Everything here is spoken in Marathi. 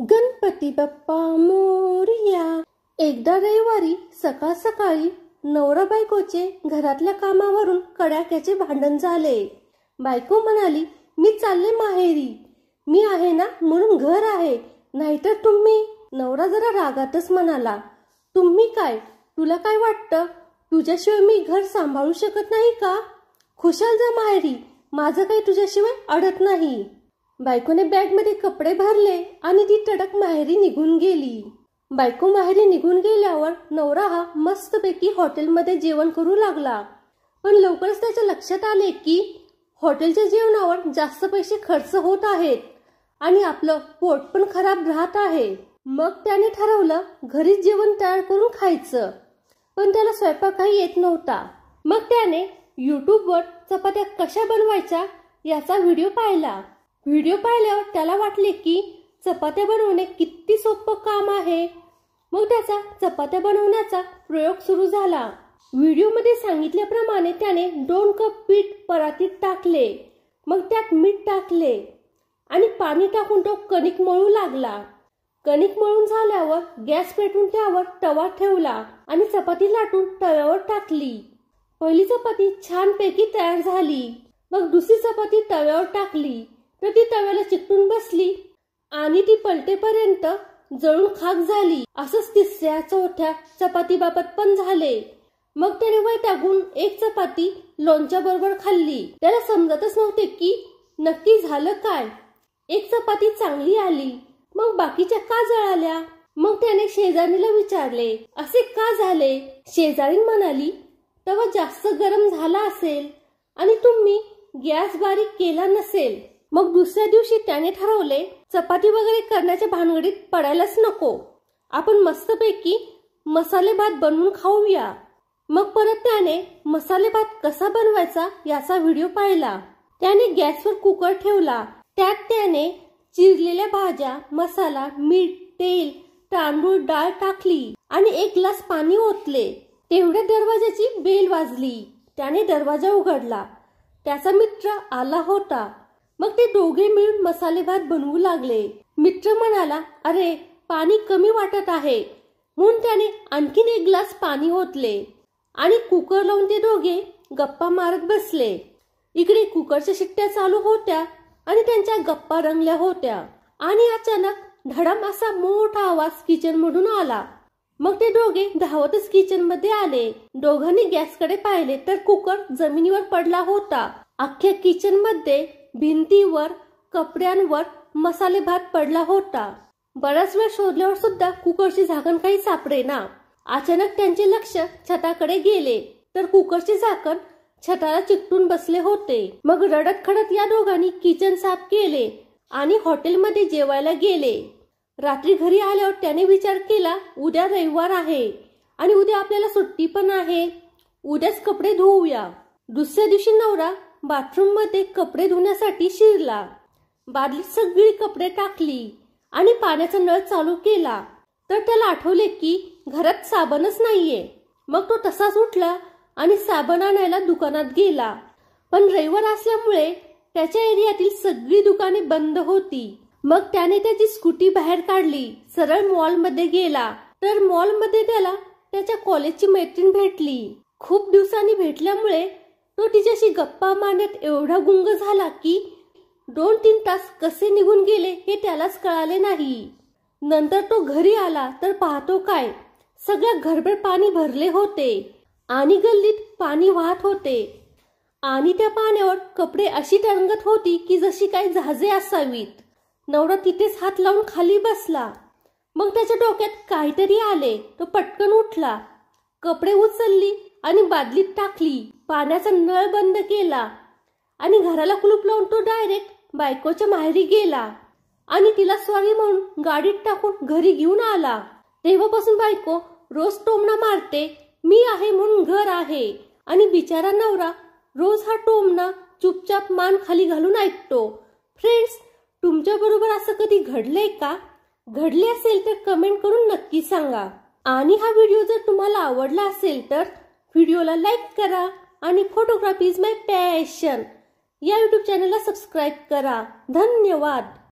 गणपती बाप्पा मोरिया एकदा रविवारी सकाळ सकाळी नवरा बायकोचे घरातल्या कामावरून कडाक्याचे भांडण झाले बायको म्हणाली मी चालले माहेरी मी आहे ना म्हणून घर आहे नाहीतर तुम्ही नवरा जरा रागातच म्हणाला तुम्ही काय तुला काय वाटतं तुझ्याशिवाय मी घर सांभाळू शकत नाही का खुशाल जा माहेरी माझं काही तुझ्याशिवाय अडत नाही बायकोने बॅगमध्ये कपडे भरले आणि ती टडक माहेरी निघून गेली बायको माहेरी निघून गेल्यावर नवरा हा मस्तपैकी हॉटेलमध्ये जेवण करू लागला पण लवकरच त्याच्या लक्षात आले की हॉटेलच्या जेवणावर जास्त पैसे खर्च होत आहेत आणि आपलं पोट पण खराब राहत आहे मग त्याने ठरवलं घरीच जेवण तयार करून खायचं पण त्याला स्वयंपाक काही येत नव्हता मग त्याने वर चपात्या कशा बनवायच्या याचा व्हिडिओ पाहिला व्हिडिओ पाहिल्यावर त्याला वाटले की चपात्या बनवणे किती सोपं काम आहे मग त्याचा चपात्या बनवण्याचा प्रयोग सुरू झाला व्हिडिओमध्ये सांगितल्याप्रमाणे त्याने दोन कप पीठ परातीत टाकले मग त्यात मीठ टाकले आणि पाणी टाकून तो कणिक मळू लागला कणिक मळून झाल्यावर गॅस पेटून त्यावर तवा ठेवला आणि चपाती लाटून तव्यावर टाकली पहिली चपाती छानपैकी तयार झाली मग दुसरी चपाती तव्यावर टाकली ती तव्याला चिकटून बसली आणि ती पलटेपर्यंत जळून खाक झाली असंच तिसऱ्या चौथ्या चपाती बाबत पण झाले मग त्याने वय टाकून एक चपाती लोणच्या बरोबर खाल्ली त्याला समजतच नव्हते की नक्की झालं काय एक चपाती चांगली आली मग बाकीच्या का जळाल्या मग त्याने शेजारीला विचारले असे का झाले शेजारी म्हणाली तेव्हा जास्त गरम झाला असेल आणि तुम्ही गॅस बारीक केला नसेल मग दुसऱ्या दिवशी त्याने ठरवले चपाती वगैरे करण्याच्या भानगडीत पडायलाच नको आपण मस्तपैकी मसाले भात बनवून खाऊया मग परत त्याने मसाले भात कसा बनवायचा याचा व्हिडिओ पाहिला त्याने गॅसवर कुकर ठेवला त्यात त्याने चिरलेल्या भाज्या मसाला मीठ तेल तांदूळ डाळ टाकली आणि एक ग्लास पाणी ओतले तेवढ्या दरवाजाची बेल वाजली त्याने दरवाजा उघडला त्याचा मित्र आला होता मग ते दोघे मिळून मसाले भात बनवू लागले मित्र म्हणाला अरे पाणी कमी वाटत आहे म्हणून त्याने आणखीन एक ग्लास पाणी ओतले आणि कुकर लावून ते दोघे गप्पा मारत बसले इकडे कुकरच्या शिट्ट्या चालू होत्या आणि त्यांच्या गप्पा रंगल्या होत्या आणि अचानक धडम असा मोठा आवाज किचन मधून आला मग ते दोघे धावतच किचन मध्ये आले दोघांनी गॅसकडे पाहिले तर कुकर जमिनीवर पडला होता अख्ख्या किचन मध्ये भिंतीवर कपड्यांवर मसाले भात पडला होता बराच वेळ शोधल्यावर सुद्धा कुकरची झाकण काही सापडे ना अचानक त्यांचे लक्ष छताकडे गेले तर कुकरचे झाकण छताला चिकटून बसले होते मग रडत खडत या दोघांनी किचन साफ केले आणि हॉटेलमध्ये जेवायला गेले रात्री घरी आल्यावर त्याने विचार केला उद्या रविवार आहे आणि उद्या आपल्याला सुट्टी पण आहे उद्याच कपडे धुवूया दुसऱ्या दिवशी नवरा बाथरूममध्ये कपडे धुण्यासाठी शिरला बादलीत सगळी कपडे टाकली आणि पाण्याचा नळ चालू केला तर त्याला आठवले की घरात साबणच नाहीये मग तो तसाच उठला आणि साबण आणायला दुकानात गेला पण रविवार असल्यामुळे त्याच्या एरियातील सगळी दुकाने बंद होती मग त्याने त्याची स्कूटी बाहेर काढली सरळ मॉलमध्ये गेला तर मॉलमध्ये त्याला त्याच्या कॉलेजची मैत्रीण भेटली खूप दिवसांनी भेटल्यामुळे तो तिच्याशी गप्पा मारण्यात एवढा गुंग झाला की दोन तीन तास कसे निघून गेले हे त्यालाच कळाले नाही नंतर तो घरी आला तर पाहतो काय सगळ्या घरभर पाणी भरले होते आणि गल्लीत पाणी वाहत होते आणि त्या पाण्यावर कपडे अशी तरंगत होती की जशी काही जहाजे असावीत नवरा तिथेच हात लावून खाली बसला मग त्याच्या डोक्यात काहीतरी आले तो पटकन उठला कपडे उचलली आणि बादलीत टाकली पाण्याचा नळ बंद केला आणि घराला कुलूप लावून तो डायरेक्ट बायकोच्या माहेरी गेला आणि तिला स्वारी म्हणून गाडीत टाकून घरी घेऊन आला तेव्हापासून बायको रोज टोमणा मारते मी आहे म्हणून घर आहे आणि बिचारा नवरा रोज हा टोमणा चुपचाप मान खाली घालून ऐकतो फ्रेंड्स तुमच्या बरोबर असं कधी घडलंय का घडले असेल तर कमेंट करून नक्की सांगा आणि हा व्हिडिओ जर तुम्हाला आवडला असेल तर व्हिडिओला लाईक करा आणि फोटोग्राफी इज माय पॅशन या यूट्यूब चॅनलला सबस्क्राईब करा धन्यवाद